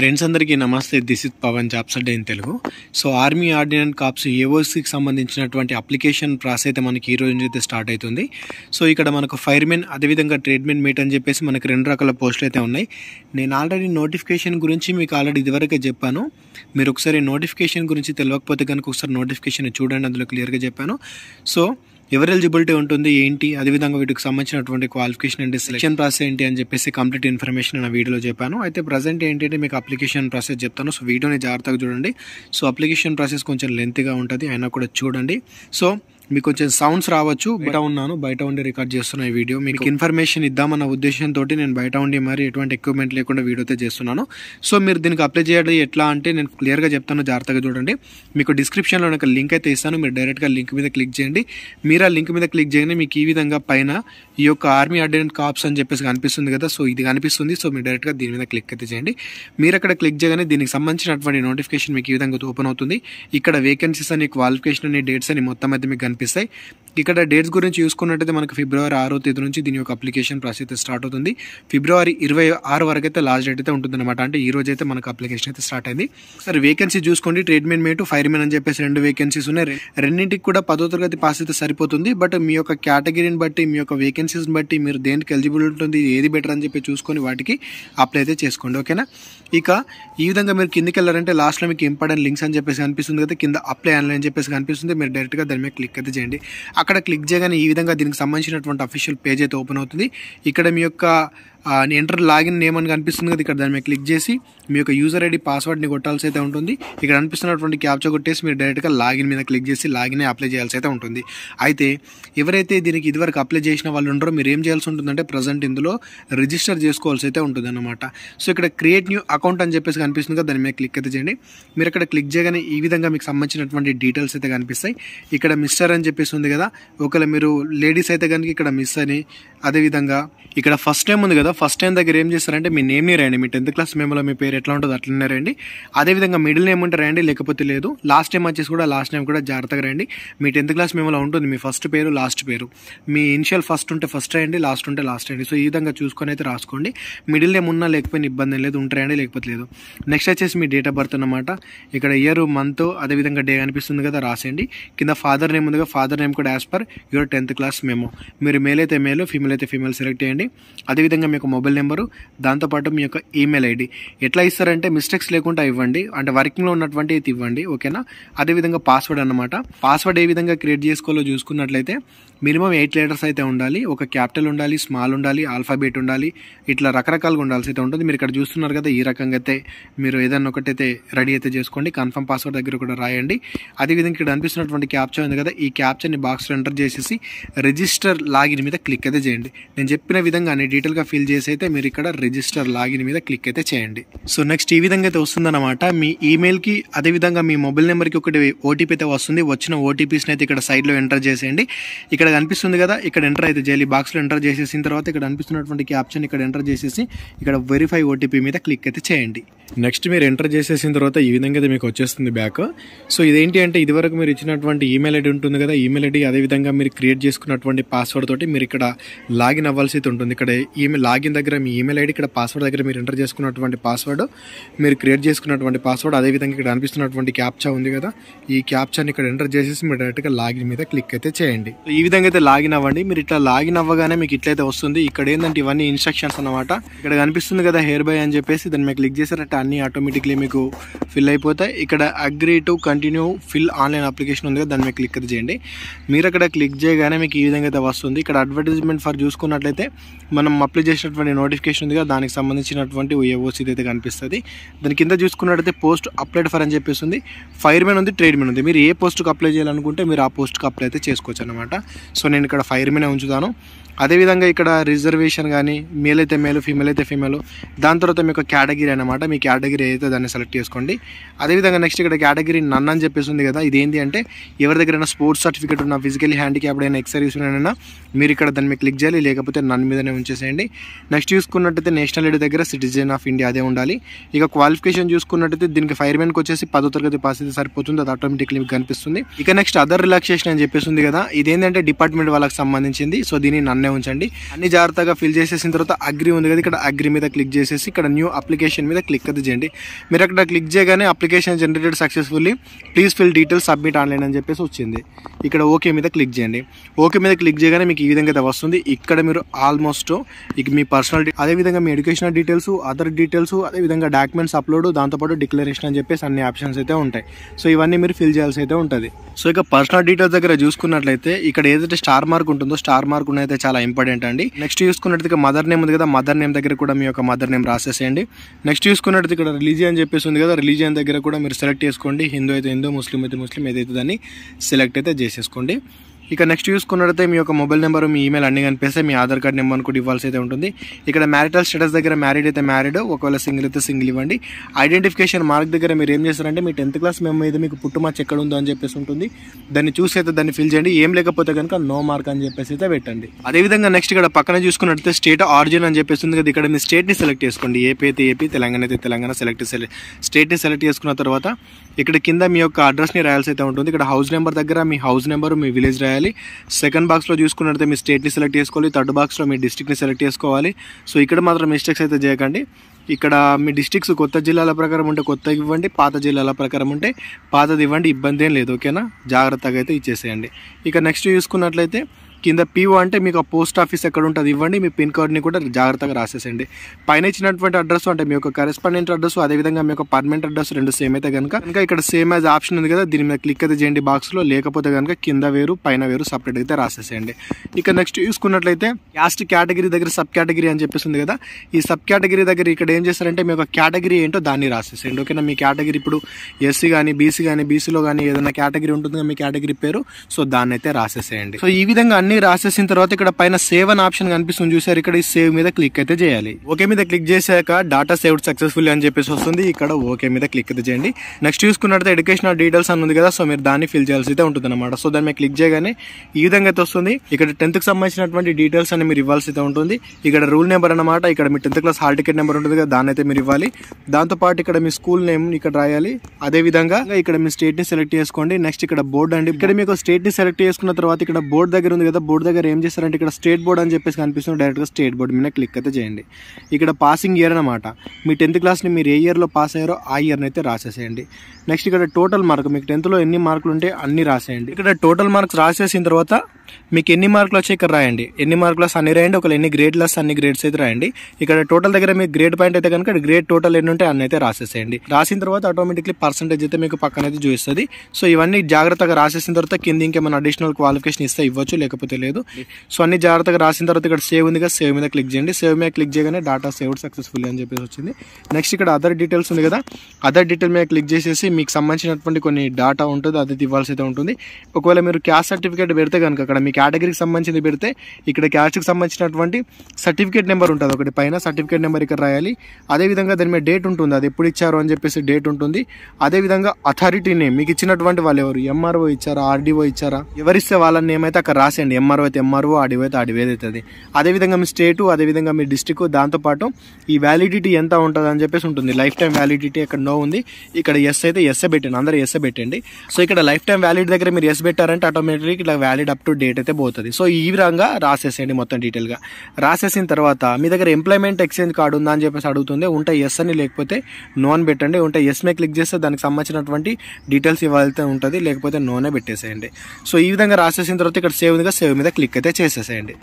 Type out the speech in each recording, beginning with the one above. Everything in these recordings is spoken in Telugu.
ఫ్రెండ్స్ అందరికీ నమస్తే this is Pawan jobs Adda in Telugu so army ordnance corps ఏఓసికి సంబంధించినటువంటి అప్లికేషన్ ప్రాసెస్ అయితే మనకి ఈ రోజు అయితే స్టార్ట్ అవుతుంది సో ఇక్కడ మనకు ఫైర్మెన్ అదేవిధంగా ట్రేడ్మెన్ మీట్ అని చెప్పేసి మనకు రెండు రకాల పోస్టులు అయితే ఉన్నాయి నేను ఆల్రెడీ నోటిఫికేషన్ గురించి మీకు ఆల్రెడీ ఇదివరకే చెప్పాను మీరు ఒకసారి నోటిఫికేషన్ గురించి తెలియకపోతే కనుక ఒకసారి నోటిఫికేషన్ చూడండి అందులో క్లియర్గా చెప్పాను సో ఎవరు ఎలిజిబిలిటీ ఉంటుంది ఏంటి అదేవిధంగా వీటికి సంబంధించినటువంటి క్వాలిఫికేషన్ ఏంటి సెలక్షన్ ప్రాసెస్ ఏంటి అని చెప్పేసి కంప్లీట్ ఇన్ఫర్మేషన్ నా వీడియోలో చెప్పాను అయితే ప్రజెంట్ ఏంటంటే మీకు అప్లికేషన్ ప్రాసెస్ చెప్తాను సో వీడియోని జాగ్రత్తగా చూడండి సో అప్లికేషన్ ప్రాసెస్ కొంచెం లెంత్గా ఉంటుంది అయినా కూడా చూడండి సో మీకు కొంచెం సౌండ్స్ రావచ్చు బయట ఉన్నాను బయట ఉండి రికార్డ్ చేస్తున్న ఈ వీడియో మీకు ఇన్ఫర్మేషన్ ఇద్దామన్న ఉద్దేశంతో నేను బయట ఉండి మరి ఎటువంటి ఎక్విప్మెంట్ లేకుండా వీడియో అయితే చేస్తున్నాను సో మీరు దీనికి అప్లై చేయడం ఎట్లా అంటే నేను క్లియర్గా చెప్తాను జాగ్రత్తగా చూడండి మీకు డిస్క్రిప్షన్లో ఒక లింక్ అయితే ఇస్తాను మీరు డైరెక్ట్గా లింక్ మీద క్లిక్ చేయండి మీరు ఆ లింక్ మీద క్లిక్ చేయండి మీకు ఈ విధంగా పైన ఈ యొక్క ఆర్మీ అడ్డెంట్ కాప్స్ అని చెప్పేసి కనిపిస్తుంది కదా సో ఇది కనిపిస్తుంది సో మీరు డైరెక్ట్గా దీని మీద క్లిక్ అయితే చేయండి మీరు అక్కడ క్లిక్ చేయగానే దీనికి సంబంధించినటువంటి నోటిఫికేషన్ మీకు ఈ విధంగా ఓపెన్ అవుతుంది ఇక్కడ వేకెన్సీస్ అని క్వాలిఫికేషన్ అని డేట్స్ అని మొత్తం అయితే మీకు pisai ఇక్కడ డేట్స్ గురించి చూసుకున్నట్టయితే మనకు ఫిబ్రవరి ఆరో తేదీ నుంచి దీని యొక్క అప్లికేషన్ ప్రాసెస్ అయితే స్టార్ట్ అవుతుంది ఫిబ్రవరి ఇరవై ఆరు వరకు అయితే లాస్ట్ డేట్ అయితే ఉంటుందన్నమాట అంటే ఈ రోజు అయితే మనకు అప్లికేషన్ అయితే స్టార్ట్ అయింది సరే వేకెన్సీ చూసుకోండి ట్రీట్మెంట్ మేట్ ఫైర్మెన్ అని చెప్పేసి రెండు వేకెన్సీస్ ఉన్నాయి రెండింటికి కూడా పదో తరగతి పాస్ అయితే సరిపోతుంది బట్ మీ యొక్క కేటగిరీని బట్టి మీ యొక్క వేకెన్సీస్ని బట్టి మీరు దేనికి ఎలిజిబుల్ ఉంటుంది ఏది బెటర్ అని చెప్పి చూసుకొని వాటికి అప్లై అయితే చేసుకోండి ఓకేనా ఇక ఈ విధంగా మీరు కిందకి వెళ్ళారంటే లాస్ట్లో మీకు ఇంపార్టెంట్ లింక్స్ అని చెప్పేసి కనిపిస్తుంది కదా కింద అప్లై ఆన్లైన్ అని చెప్పేసి కనిపిస్తుంది మీరు డైరెక్ట్గా దాని మీద క్లిక్ అయితే చేయండి అక్కడ క్లిక్ చేయగానే ఈ విధంగా దీనికి సంబంధించినటువంటి అఫీషియల్ పేజ్ అయితే ఓపెన్ అవుతుంది ఇక్కడ మీ యొక్క ఎంటర్ లాగిన్ నేమ్ అని కనిపిస్తుంది కదా ఇక్కడ దాని మీద క్లిక్ చేసి మీ యొక్క యూజర్ ఐడి పాస్వర్డ్ని కొట్టాల్సి అయితే ఉంటుంది ఇక్కడ అనిపిస్తున్నటువంటి క్యాప్చర్ కొట్టేసి మీరు డైరెక్ట్గా లాగిన్ మీద క్లిక్ చేసి లాగిన్ అప్లై చేయాల్సి అయితే ఉంటుంది అయితే ఎవరైతే దీనికి ఇదివరకు అప్లై చేసిన వాళ్ళు ఉండరో మీరు ఏం చేయాల్సి ఉంటుందంటే ప్రజెంట్ ఇందులో రిజిస్టర్ చేసుకోవాల్సి అయితే ఉంటుంది అనమాట సో ఇక్కడ క్రియేట్ న్యూ అకౌంట్ అని చెప్పేసి కనిపిస్తుంది కదా దాని మీద క్లిక్ అయితే చేయండి మీరు ఇక్కడ క్లిక్ చేయగానే ఈ విధంగా మీకు సంబంధించినటువంటి డీటెయిల్స్ అయితే కనిపిస్తాయి ఇక్కడ మిస్టర్ అని చెప్పేసి ఉంది కదా ఒకవేళ మీరు లేడీస్ అయితే కనుక ఇక్కడ మిస్ అని అదేవిధంగా ఇక్కడ ఫస్ట్ టైం ఉంది కదా కదా ఫస్ట్ టైం దగ్గర ఏం చేస్తారంటే మీ నేమ్ని రాయండి మీ టెన్త్ క్లాస్ మేమలో మీ పేరు ఎట్లా ఉంటుంది అట్లనే రండి అదేవిధంగా మిడిల్ నేమ్ ఉంటే రాయండి లేకపోతే లేదు లాస్ట్ టైం వచ్చేసి కూడా లాస్ట్ నేమ్ కూడా జాగ్రత్తగా రండి మీ టెన్త్ క్లాస్ మేమలో ఉంటుంది మీ ఫస్ట్ పేరు లాస్ట్ పేరు మీ ఇనిషియల్ ఫస్ట్ ఉంటే ఫస్ట్ రాయండి లాస్ట్ ఉంటే లాస్ట్ రండి సో ఈ విధంగా చూసుకొని అయితే రాసుకోండి మిడిల్ నేమ్ ఉన్నా లేకపోయినా ఇబ్బంది లేదు ఉంటారండి లేకపోతే లేదు నెక్స్ట్ వచ్చేసి మీ డేట్ ఆఫ్ బర్త్ అనమాట ఇక్కడ ఇయర్ మంత్ అదేవిధంగా డే అనిపిస్తుంది కదా రాసేయండి కింద ఫాదర్ నేమ్ ఉందిగా ఫాదర్ నేమ్ కూడా as per your tenth class మేము మీరు మేల్ అయితే మేలు ఫీమేల్ అయితే ఫీమేల్ సెలెక్ట్ చేయండి అదేవిధంగా మీకు యొక్క మొబైల్ నెంబరు దాంతోపాటు మీ యొక్క ఈమెయిల్ ఐడి ఎట్లా ఇస్తారంటే మిస్టేక్స్ లేకుండా ఇవ్వండి అంటే వర్కింగ్లో ఉన్నటువంటి అయితే ఇవ్వండి ఓకేనా అదేవిధంగా పాస్వర్డ్ అనమాట పాస్వర్డ్ ఏ విధంగా క్రియేట్ చేసుకోవాలో చూసుకున్నట్లయితే మినిమం ఎయిట్ లెటర్స్ అయితే ఉండాలి ఒక క్యాపిటల్ ఉండాలి స్మాల్ ఉండాలి ఆల్ఫాబేట్ ఉండాలి ఇట్లా రకరకాలుగా ఉండాల్సి అయితే ఉంటుంది మీరు ఇక్కడ చూస్తున్నారు కదా ఈ రకంగా అయితే మీరు ఏదైనా ఒకటైతే రెడీ అయితే చేసుకోండి కన్ఫర్మ్ పాస్వర్డ్ దగ్గర కూడా రాయండి అదేవిధంగా ఇక్కడ అనిపిస్తున్నటువంటి క్యాప్చర్ ఉంది కదా ఈ క్యాప్చర్ని బాక్స్లో ఎంటర్ చేసేసి రిజిస్టర్ లాగిన్ మీద క్లిక్ అయితే చేయండి నేను చెప్పిన విధంగా అన్ని డీటెయిల్గా ఫిల్ చేసి అయితే మీరు ఇక్కడ రిజిస్టర్ లాగిన్ మీద క్లిక్ అయితే చేయండి సో నెక్స్ట్ ఈ విధంగా అయితే వస్తుందన్నమాట మీ ఈమెయిల్కి అదేవిధంగా మీ మొబైల్ నెంబర్కి ఒకటి ఓటీపీ అయితే వస్తుంది వచ్చిన ఓటీపీస్ని అయితే ఇక్కడ సైడ్లో ఎంటర్ చేసేయండి ఇక్కడ ఇక్కడ కనిపిస్తుంది కదా ఇక్కడ ఎంటర్ అయితే చేయాలి బాక్స్లో ఎంటర్ చేసేసిన తర్వాత ఇక్కడ అనిపిస్తున్నటువంటి క్యాప్షన్ ఇక్కడ ఎంటర్ చేసేసి ఇక్కడ వెరిఫై ఓటీపీ మీద క్లిక్ అయితే చేయండి నెక్స్ట్ మీరు ఎంటర్ చేసేసిన తర్వాత ఈ విధంగా అయితే మీకు వచ్చేస్తుంది బ్యాక్ సో ఇదేంటి అంటే ఇదివరకు మీరు ఇచ్చినటువంటి ఈమెయిల్ ఐడి ఉంటుంది కదా ఈమెయిల్ ఐడి అదేవిధంగా మీరు క్రియేట్ చేసుకున్నటువంటి పాస్వర్డ్ తోటి మీరు ఇక్కడ లాగిన్ అవ్వాల్సి ఉంటుంది ఇక్కడ ఈమెయిల్ లాగిన్ దగ్గర మీ ఈమెయిల్ ఐడి ఇక్కడ పాస్వర్డ్ దగ్గర మీరు ఎంటర్ చేసుకున్నటువంటి పాస్వర్డ్ మీరు క్రియేట్ చేసుకున్నటువంటి పాస్వర్డ్ అదేవిధంగా ఇక్కడ అనిపిస్తున్నటువంటి క్యాప్చా ఉంది కదా ఈ క్యాప్చాని ఇక్కడ ఎంటర్ చేసేసి మీరు డైరెక్ట్గా లాగిన్ మీద క్లిక్ అయితే చేయండి ఈ విధంగా అయితే లాగిన్ అవ్వండి మీరు ఇట్లా లాగిన్ అవ్వగానే మీకు ఇట్లయితే వస్తుంది ఇక్కడ ఏంటంటే ఇవన్నీ ఇన్స్ట్రక్షన్స్ అనమాట ఇక్కడ కనిపిస్తుంది కదా హెయిర్ బై అని చెప్పేసి దాన్ని మీకు క్లిక్ చేసినట్టు అన్నీ ఆటోమేటిక్లీ మీకు ఫిల్ అయిపోతాయి ఇక్కడ agree to continue fill online application ఉంది కదా దాని మీద క్లిక్ చేయండి మీరు అక్కడ క్లిక్ చేయగానే మీకు ఈ విధంగా అయితే వస్తుంది ఇక్కడ అడ్వర్టైజ్మెంట్ ఫర్ చూసుకున్నట్లయితే మనం అప్లై చేసినటువంటి నోటిఫికేషన్ ఉంది కదా దానికి సంబంధించినటువంటి ఏఓసీ అయితే కనిపిస్తుంది దాని కింద చూసుకున్నట్లయితే పోస్ట్ అప్లైడ్ ఫర్ అని చెప్పేసి ఫైర్మెన్ ఉంది ట్రేడ్మెన్ ఉంది మీరు ఏ పోస్ట్కి అప్లై చేయాలనుకుంటే మీరు ఆ పోస్ట్కి అప్లై అయితే చేసుకోవచ్చు అనమాట సో నేను ఇక్కడ ఫైర్మెనే ఉంచుతాను అదేవిధంగా ఇక్కడ రిజర్వేషన్ కానీ మేల్ అయితే మేలు ఫీమేల్ అయితే ఫీమేల్ దాని తర్వాత మీకు కేటగిరీ అనమాట మీ కేటగిరీ అయితే దాన్ని సెలెక్ట్ చేసుకోండి అదేవిధంగా నెక్స్ట్ ఇక్కడ కేటగిరీ నన్ను అని చెప్పేసి ఉంది కదా ఇదేంటి అంటే ఎవరి దగ్గర స్పోర్ట్స్ సర్టిఫికేట్ ఉన్న ఫిజికల్ హ్యాండిక్యాప్ అయినా ఎక్సర్వీస్ అయినా మీరు ఇక్కడ దాన్ని క్లిక్ చేయాలి లేకపోతే నన్ను మీదనే ఉంచేసేయండి నెక్స్ట్ చూసుకున్నట్టయితే నేషనల్ ఐడి దగ్గర సిటిజన్ ఆఫ్ ఇండియా అదే ఉండాలి ఇక క్వాలిఫికేషన్ చూసుకున్నట్టయితే దీనికి ఫైర్మెన్కి వచ్చేసి పదో తరగతి పాస్ అయితే సరిపోతుంది అది ఆటోమేటిక్లీ మీకు కనిపిస్తుంది ఇక నెక్స్ట్ అదర్ రిలాక్సేషన్ అని చెప్పేసి ఉంది కదా ఇదేంటంటే డిపార్ట్మెంట్ వాళ్ళకి సంబంధించింది సో దీన్ని నన్నే అలానే ఉంచండి అన్ని జాగ్రత్తగా ఫిల్ చేసేసిన తర్వాత అగ్రి ఉంది కదా ఇక్కడ అగ్రి మీద క్లిక్ చేసేసి ఇక్కడ న్యూ అప్లికేషన్ మీద క్లిక్ అది చేయండి మీరు అక్కడ క్లిక్ చేయగానే application generated successfully please fill details submit online అని చెప్పేసి వచ్చింది ఇక్కడ ఓకే మీద క్లిక్ చేయండి ఓకే మీద క్లిక్ చేయగానే మీకు ఈ విధంగా అయితే వస్తుంది ఇక్కడ మీరు ఆల్మోస్ట్ ఇక మీ పర్సనల్ అదేవిధంగా మీ ఎడ్యుకేషనల్ డీటెయిల్స్ అదర్ డీటెయిల్స్ అదేవిధంగా డాక్యుమెంట్స్ అప్లోడ్ దాంతోపాటు డిక్లరేషన్ అని చెప్పేసి అన్ని ఆప్షన్స్ అయితే ఉంటాయి సో ఇవన్నీ మీరు ఫిల్ చేయాల్సి అయితే ఉంటుంది సో ఇక పర్సనల్ డీటెయిల్స్ దగ్గర చూసుకున్నట్లయితే ఇక్కడ ఏదైతే స్టార్ మార్క్ ఉంటుందో స్టార్ మార్క్ ఉన్నైతే చాలా ఇంపార్టెంట్ అండి నెక్స్ట్ చూసుకున్నట్టుగా మదర్ నేమ్ ఉంది కదా మదర్ నేమ్ దగ్గర కూడా మీ యొక్క మదర్ నేమ్ రాసేసేయండి నెక్స్ట్ చూసుకున్నట్టు ఇక్కడ రిలీజియన్ చెప్పేసి ఉంది కదా రిలీజియన్ దగ్గర కూడా మీరు సెలెక్ట్ చేసుకోండి హిందూ అయితే హిందూ ముస్లిం అయితే ముస్లిం ఏదైతే దాన్ని సెలెక్ట్ అయితే చేసేసుకోండి ఇక నెక్స్ట్ చూసుకున్నట్టయితే మీ యొక్క మొబైల్ నెంబర్ మీ ఈమెయిల్ అన్ని కనిపిస్తే మీ ఆధార్ కార్డ్ నెంబర్ కూడా ఇవ్వాల్సి అయితే ఉంటుంది ఇక్కడ మ్యారిటల్ స్టేటస్ దగ్గర మ్యారీడ్ అయితే మ్యారీడ్ ఒకవేళ సింగిల్ అయితే సింగిల్ ఇవ్వండి ఐడెంటిఫికేషన్ మార్క్ దగ్గర మీరు ఏం చేస్తారంటే మీ టెన్త్ క్లాస్ మేము మీద మీకు మార్చి ఎక్కడ ఉందో అని చెప్పేసి ఉంటుంది దాన్ని చూసి అయితే దాన్ని ఫిల్ చేయండి ఏం లేకపోతే కనుక నో మార్క్ అని చెప్పేసి అయితే పెట్టండి అదేవిధంగా నెక్స్ట్ ఇక్కడ పక్కన చూసుకున్నట్టయితే స్టేట్ ఆరిజిన్ అని చెప్పేసి ఉంది కదా ఇక్కడ మీ స్టేట్ని సెలెక్ట్ చేసుకోండి ఏపీ అయితే ఏపీ తెలంగాణ అయితే తెలంగాణ సెలెక్ట్ స్టేట్ని సెలెక్ట్ చేసుకున్న తర్వాత ఇక్కడ కింద మీ యొక్క అడ్రస్ని రాయాల్సి అయితే ఉంటుంది ఇక్కడ హౌస్ నెంబర్ దగ్గర మీ హౌస్ నెంబర్ మీ విలేజ్ రాయాలి చేయాలి సెకండ్ బాక్స్లో చూసుకున్నట్లయితే మీ స్టేట్ని సెలెక్ట్ చేసుకోవాలి థర్డ్ బాక్స్లో మీ డిస్టిక్ని సెలెక్ట్ చేసుకోవాలి సో ఇక్కడ మాత్రం మిస్టేక్స్ అయితే చేయకండి ఇక్కడ మీ డిస్టిక్స్ కొత్త జిల్లాల ప్రకారం ఉంటే కొత్త ఇవ్వండి పాత జిల్లాల ప్రకారం ఉంటే పాతది ఇవ్వండి ఇబ్బంది ఏం లేదు ఓకేనా జాగ్రత్తగా అయితే ఇచ్చేసేయండి ఇక నెక్స్ట్ చూసుకున్నట్లయితే కింద పీఓ అంటే మీకు ఆ పోస్ట్ ఆఫీస్ ఎక్కడ ఉంటుంది ఇవ్వండి మీ పిన్ కోడ్ని కూడా జాగ్రత్తగా రాసేసండి పైన ఇచ్చినటువంటి అడ్రస్ అంటే మీ యొక్క కరెస్పాండెంట్ అడ్రస్ అదేవిధంగా మీ యొక్క పర్మనెంట్ అడ్రస్ రెండు సేమ్ అయితే కనుక ఇంకా ఇక్కడ సేమ్ యాజ్ ఆప్షన్ ఉంది కదా దీని మీద క్లిక్ అయితే చేయండి బాక్స్లో లేకపోతే కనుక కింద వేరు పైన వేరు సపరేట్ అయితే రాసేసేయండి ఇక నెక్స్ట్ చూసుకున్నట్లయితే క్యాస్ట్ కేటగిరీ దగ్గర సబ్ కేటగిరీ అని చెప్పేసింది కదా ఈ సబ్ కేటగిరీ దగ్గర ఇక్కడ ఏం చేస్తారంటే మీ యొక్క కేటగిరీ ఏంటో దాన్ని రాసేసేయండి ఓకేనా మీ కేటగిరీ ఇప్పుడు ఎస్సీ కానీ బీసీ కానీ బీసీలో కానీ ఏదైనా కేటగిరీ ఉంటుందిగా మీ కేటగిరీ పేరు సో దాన్ని అయితే రాసేసేయండి సో ఈ విధంగా ఇవన్నీ రాసేసిన తర్వాత ఇక్కడ పైన సేవ్ అని ఆప్షన్ కనిపిస్తుంది చూసారు ఇక్కడ ఈ సేవ్ మీద క్లిక్ అయితే చేయాలి ఓకే మీద క్లిక్ చేశాక డాటా సేవ్డ్ సక్సెస్ఫుల్ అని చెప్పేసి వస్తుంది ఇక్కడ ఓకే మీద క్లిక్ అయితే చేయండి నెక్స్ట్ చూసుకున్నట్లయితే ఎడ్యుకేషనల్ డీటెయిల్స్ అని ఉంది కదా సో మీరు దాన్ని ఫిల్ చేయాల్సి అయితే ఉంటుంది అనమాట సో దాన్ని క్లిక్ చేయగానే ఈ విధంగా అయితే వస్తుంది ఇక్కడ టెన్త్ కి సంబంధించినటువంటి డీటెయిల్స్ అని మీరు ఇవ్వాల్సి అయితే ఉంటుంది ఇక్కడ రూల్ నెంబర్ అనమాట ఇక్కడ మీ tenth class hall ticket number ఉంటుంది కదా దాన్ని అయితే మీరు ఇవ్వాలి దాంతోపాటు ఇక్కడ మీ స్కూల్ నేమ్ ఇక్కడ రాయాలి అదే విధంగా ఇక్కడ మీ స్టేట్ ని సెలెక్ట్ చేసుకోండి నెక్స్ట్ ఇక్కడ బోర్డు అండి ఇక్కడ మీకు స్టేట్ ని సెలెక్ట్ చేసుకున్న తర్వాత ఇక్కడ బోర్డు దగ్గర ఉంది కదా కింద బోర్డు దగ్గర ఏం చేస్తారంటే ఇక్కడ స్టేట్ బోర్డు అని చెప్పేసి కనిపిస్తుంది డైరెక్ట్గా స్టేట్ బోర్డు మీద క్లిక్ అయితే చేయండి ఇక్కడ పాసింగ్ ఇయర్ అనమాట మీ టెన్త్ క్లాస్ని మీరు ఏ ఇయర్లో పాస్ అయ్యారో ఆ ఇయర్ని అయితే రాసేసేయండి నెక్స్ట్ ఇక్కడ టోటల్ మార్క్ మీకు టెన్త్లో ఎన్ని మార్కులు ఉంటే అన్ని రాసేయండి ఇక్కడ టోటల్ మార్క్స్ రాసేసిన తర్వాత మీకు ఎన్ని మార్కులు వచ్చాయి ఇక్కడ రాయండి ఎన్ని మార్కులు అన్ని రాయండి ఒకవేళ ఎన్ని గ్రేడ్లు వస్తే అన్ని గ్రేడ్స్ అయితే రాయండి ఇక్కడ టోటల్ దగ్గర మీకు గ్రేడ్ పాయింట్ అయితే కనుక గ్రేడ్ టోటల్ ఎన్ని ఉంటే అన్ని అయితే రాసేసేయండి రాసిన తర్వాత ఆటోమేటిక్లీ పర్సంటేజ్ అయితే మీకు పక్కన అయితే చూపిస్తుంది సో ఇవన్నీ జాగ్రత్తగా రాసేసిన తర్వాత కింద ఇంకేమైనా అడిషనల్ క్వాలిఫికేషన్ ఇస్తే ఇవ్వచ్చు లేకపోతే తెలియదు సో అన్ని జాగ్రత్తగా రాసిన తర్వాత ఇక్కడ సేవ్ ఉంది కదా సేవ్ మీద క్లిక్ చేయండి సేవ్ మీద క్లిక్ చేయగానే డేటా సేవ్డ్ సక్సెస్ఫుల్ అని చెప్పేసి వచ్చింది నెక్స్ట్ ఇక్కడ అదర్ డీటెయిల్స్ ఉంది కదా అదర్ డీటెయిల్ మీద క్లిక్ చేసేసి మీకు సంబంధించినటువంటి కొన్ని డేటా ఉంటుంది అది ఇవ్వాల్సి అయితే ఉంటుంది ఒకవేళ మీరు క్యాస్ట్ సర్టిఫికేట్ పెడితే కనుక అక్కడ మీ కేటగిరీకి సంబంధించింది పెడితే ఇక్కడ క్యాస్ట్కి సంబంధించినటువంటి సర్టిఫికేట్ నెంబర్ ఉంటుంది ఒకటి పైన సర్టిఫికేట్ నెంబర్ ఇక్కడ రాయాలి అదేవిధంగా దాని మీద డేట్ ఉంటుంది అది ఎప్పుడు ఇచ్చారు అని చెప్పేసి డేట్ ఉంటుంది అదేవిధంగా అథారిటీ నేమ్ మీకు ఇచ్చినటువంటి వాళ్ళు ఎవరు ఎంఆర్ఓ ఇచ్చారా ఆర్డీఓ ఇచ్చారా ఎవరిస్తే వాళ్ళని ఏమైతే అక్కడ రాసేయండి ఎంఆర్ఓ అయితే ఎంఆర్ఓ అడవి అయితే ఆర్డీఓ అవుతుంది అదేవిధంగా మీ స్టేటు అదేవిధంగా మీ డిస్టిక్ దాంతోపాటు ఈ వ్యాలిడిటీ ఎంత ఉంటుంది అని చెప్పేసి ఉంటుంది లైఫ్ టైం వ్యాలిడిటీ ఇక్కడ నో ఉంది ఇక్కడ ఎస్ అయితే ఎస్ పెట్టండి అందరూ ఎస్ఏ పెట్టండి సో ఇక్కడ లైఫ్ టైం వ్యాలిడ్ దగ్గర మీరు ఎస్ పెట్టారంటే ఆటోమేటిక్ ఇట్లా వ్యాలిడ్ అప్ టు డేట్ అయితే పోతుంది సో ఈ విధంగా రాసేసేయండి మొత్తం డీటెయిల్గా రాసేసిన తర్వాత మీ దగ్గర ఎంప్లాయ్మెంట్ ఎక్స్చేంజ్ కార్డు ఉందా అని చెప్పేసి అడుగుతుంది ఉంటే ఎస్ అని లేకపోతే నో అని పెట్టండి ఉంటే ఎస్ మే క్లిక్ చేస్తే దానికి సంబంధించినటువంటి డీటెయిల్స్ ఇవ్వాల్సి ఉంటుంది లేకపోతే నోనే పెట్టేసేయండి సో ఈ విధంగా రాసేసిన తర్వాత ఇక్కడ సేవ్ ఉందిగా సేవ్ సేవ్ మీద క్లిక్ అయితే చేసేసేయండి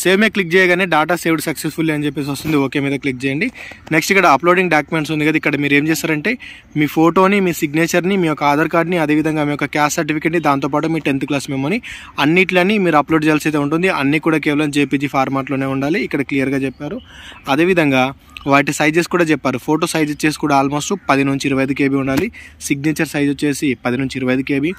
సేవ్ మీద క్లిక్ చేయగానే డాటా సేవ్డ్ సక్సెస్ఫుల్ అని చెప్పేసి వస్తుంది ఓకే మీద క్లిక్ చేయండి నెక్స్ట్ ఇక్కడ అప్లోడింగ్ డాక్యుమెంట్స్ ఉంది కదా ఇక్కడ మీరు ఏం చేస్తారంటే మీ ఫోటోని మీ సిగ్నేచర్ని మీ యొక్క ఆధార్ కార్డ్ని అదేవిధంగా మీ యొక్క క్యాస్ట్ సర్టిఫికేట్ని దాంతోపాటు మీ టెన్త్ క్లాస్ మెమోని అన్నిట్లని మీరు అప్లోడ్ చేయాల్సి అయితే ఉంటుంది అన్నీ కూడా కేవలం జేపీజీ ఫార్మాట్లోనే ఉండాలి ఇక్కడ క్లియర్గా చెప్పారు అదేవిధంగా వాటి సైజెస్ కూడా చెప్పారు ఫోటో సైజ్ వచ్చేసి కూడా ఆల్మోస్ట్ పది నుంచి ఇరవై ఐదు కేబీ ఉండాలి సిగ్నేచర్ సైజ్ వచ్చేసి పది నుంచి ఇరవై ఐదు KB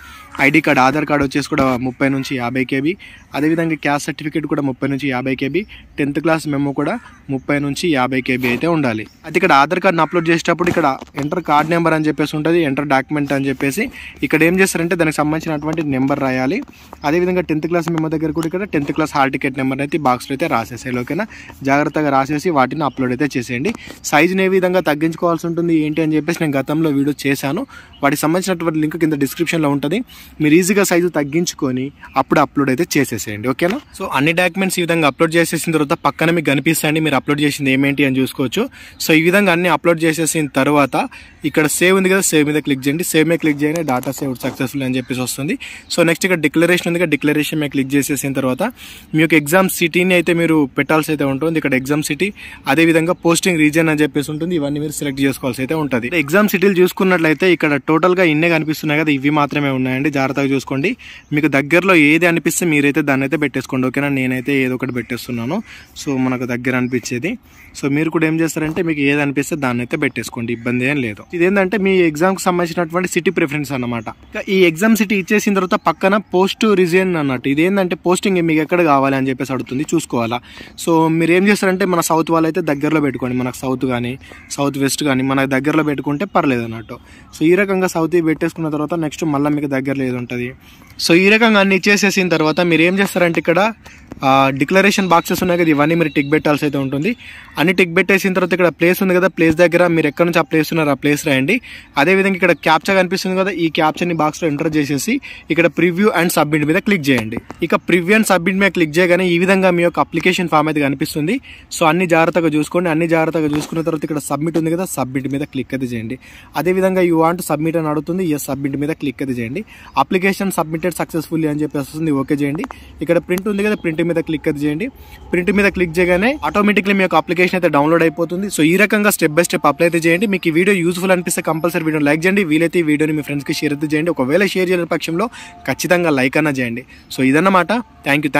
ID card Aadhaar card వచ్చేసి కూడా ముప్పై నుంచి యాభై కేబీ అదేవిధంగా క్యాస్ట్ సర్టిఫికేట్ కూడా ముప్పై నుంచి యాభై కేబీ టెన్త్ క్లాస్ మెమో కూడా ముప్పై నుంచి యాభై కేబీ అయితే ఉండాలి అయితే ఇక్కడ ఆధార్ కార్డ్ని అప్లోడ్ చేసేటప్పుడు ఇక్కడ ఎంటర్ కార్డ్ నెంబర్ అని చెప్పేసి ఉంటుంది ఎంటర్ డాక్యుమెంట్ అని చెప్పేసి ఇక్కడ ఏం చేస్తారంటే దానికి సంబంధించినటువంటి నెంబర్ రాయాలి అదేవిధంగా టెన్త్ క్లాస్ మెమో దగ్గర కూడా ఇక్కడ tenth class hall ticket number అయితే బాక్స్లో అయితే రాసేసాయి ఓకేనా జాగ్రత్తగా రాసేసి వాటిని అప్లోడ్ అయితే చేసేయాలి చేయండి సైజుని ఏ విధంగా తగ్గించుకోవాల్సి ఉంటుంది ఏంటి అని చెప్పేసి నేను గతంలో వీడియో చేశాను వాటికి సంబంధించినటువంటి లింక్ కింద డిస్క్రిప్షన్లో ఉంటుంది మీరు ఈజీగా సైజు తగ్గించుకొని అప్పుడు అప్లోడ్ అయితే చేసేసేయండి ఓకేనా సో అన్ని డాక్యుమెంట్స్ ఈ విధంగా అప్లోడ్ చేసేసిన తర్వాత పక్కన మీకు కనిపిస్తాయండి మీరు అప్లోడ్ చేసింది ఏమేంటి అని చూసుకోవచ్చు సో ఈ విధంగా అన్ని అప్లోడ్ చేసేసిన తర్వాత ఇక్కడ సేవ్ ఉంది కదా సేవ్ మీద క్లిక్ చేయండి సేవ్ మీద క్లిక్ చేయండి డాటా సేవ్ సక్సెస్ఫుల్ అని చెప్పేసి వస్తుంది సో నెక్స్ట్ ఇక్కడ డిక్లరేషన్ ఉంది కదా డిక్లరేషన్ మీద క్లిక్ చేసేసిన తర్వాత మీ యొక్క ఎగ్జామ్ సిటీని అయితే మీరు పెట్టాల్సి అయితే ఉంటుంది ఇక్కడ ఎగ్జామ్ సిటీ అదేవిధంగా పోస్ట్ ఇంట్రెస్టింగ్ రీజన్ అని చెప్పేసి ఉంటుంది ఇవన్నీ మీరు సెలెక్ట్ చేసుకోవాల్సి అయితే ఉంటుంది ఎగ్జామ్ సిటీలు చూసుకున్నట్లయితే ఇక్కడ టోటల్గా ఇన్నే కనిపిస్తున్నాయి కదా ఇవి మాత్రమే ఉన్నాయండి జాగ్రత్తగా చూసుకోండి మీకు దగ్గరలో ఏది అనిపిస్తే మీరైతే దాన్ని అయితే పెట్టేసుకోండి ఓకేనా నేనైతే ఏదో ఒకటి పెట్టేస్తున్నాను సో మనకు దగ్గర అనిపించేది సో మీరు కూడా ఏం చేస్తారంటే మీకు ఏది అనిపిస్తే దాన్ని అయితే పెట్టేసుకోండి ఇబ్బంది ఏం లేదు ఇదేంటంటే మీ ఎగ్జామ్కి సంబంధించినటువంటి సిటీ ప్రిఫరెన్స్ అనమాట ఈ ఎగ్జామ్ సిటీ ఇచ్చేసిన తర్వాత పక్కన పోస్ట్ రీజన్ అన్నట్టు ఇదేంటంటే పోస్టింగ్ మీకు ఎక్కడ కావాలి అని చెప్పేసి అడుగుతుంది చూసుకోవాలా సో మీరు ఏం చేస్తారంటే మన సౌత్ వాళ్ళు అయితే దగ్గరలో పెట్టుకోండి కానీ మనకు సౌత్ కానీ సౌత్ వెస్ట్ కానీ మనకు దగ్గరలో పెట్టుకుంటే పర్లేదు అన్నట్టు సో ఈ రకంగా సౌత్ పెట్టేసుకున్న తర్వాత నెక్స్ట్ మళ్ళీ మీకు దగ్గరలో ఏది ఉంటుంది సో ఈ రకంగా అన్ని చేసేసిన తర్వాత మీరు ఏం చేస్తారంటే ఇక్కడ డిక్లరేషన్ బాక్సెస్ ఉన్నాయి కదా ఇవన్నీ మీరు టిక్ పెట్టాల్సి అయితే ఉంటుంది అన్ని టిక్ పెట్టేసిన తర్వాత ఇక్కడ ప్లేస్ ఉంది కదా ప్లేస్ దగ్గర మీరు ఎక్కడ నుంచి ఆ ప్లేస్ ఉన్నారు ఆ ప్లేస్ రాయండి అదేవిధంగా ఇక్కడ క్యాప్చర్ కనిపిస్తుంది కదా ఈ క్యాప్చర్ని బాక్స్లో ఎంటర్ చేసేసి ఇక్కడ ప్రివ్యూ అండ్ సబ్మిట్ మీద క్లిక్ చేయండి ఇక ప్రివ్యూ అండ్ సబ్మిట్ మీద క్లిక్ చేయగానే ఈ విధంగా మీ యొక్క అప్లికేషన్ ఫామ్ అయితే కనిపిస్తుంది సో అన్ని జాగ్రత్తగా చూసుకోండి అన్ని జాగ్రత్తగా చూసుకున్న తర్వాత ఇక్కడ సబ్మిట్ ఉంది కదా సబ్మిట్ మీద క్లిక్ అది చేయండి అదేవిధంగా యూ వాంట్ సబ్మిట్ అని అడుగుతుంది ఈ సబ్మిట్ మీద క్లిక్ అది చేయండి అప్లికేషన్ సబ్మిటెడ్ సక్సెస్ఫుల్లీ అని చెప్పేసి వస్తుంది ఓకే చేయండి ఇక్కడ ప్రింట్ ఉంది కదా ప్రింట్ మీద క్లిక్ అది చేయండి ప్రింట్ మీద క్లిక్ చేయగానే ఆటోమేటిక్లీ మీ యొక్క అప్లికేషన్ అయితే డౌన్లోడ్ అయిపోతుంది సో ఈ రకంగా స్టెప్ బై స్టెప్ అప్లై అయితే చేయండి మీకు ఈ వీడియో యూస్ఫుల్ అనిపిస్తే కంపల్సరీ వీడియో లైక్ చేయండి వీలైతే ఈ వీడియోని మీ ఫ్రెండ్స్కి షేర్ అయితే చేయండి ఒకవేళ షేర్ చేయని పక్షంలో ఖచ్చితంగా లైక్ అన్న చేయండి సో ఇదన్నమాట థ్యాంక్ యూ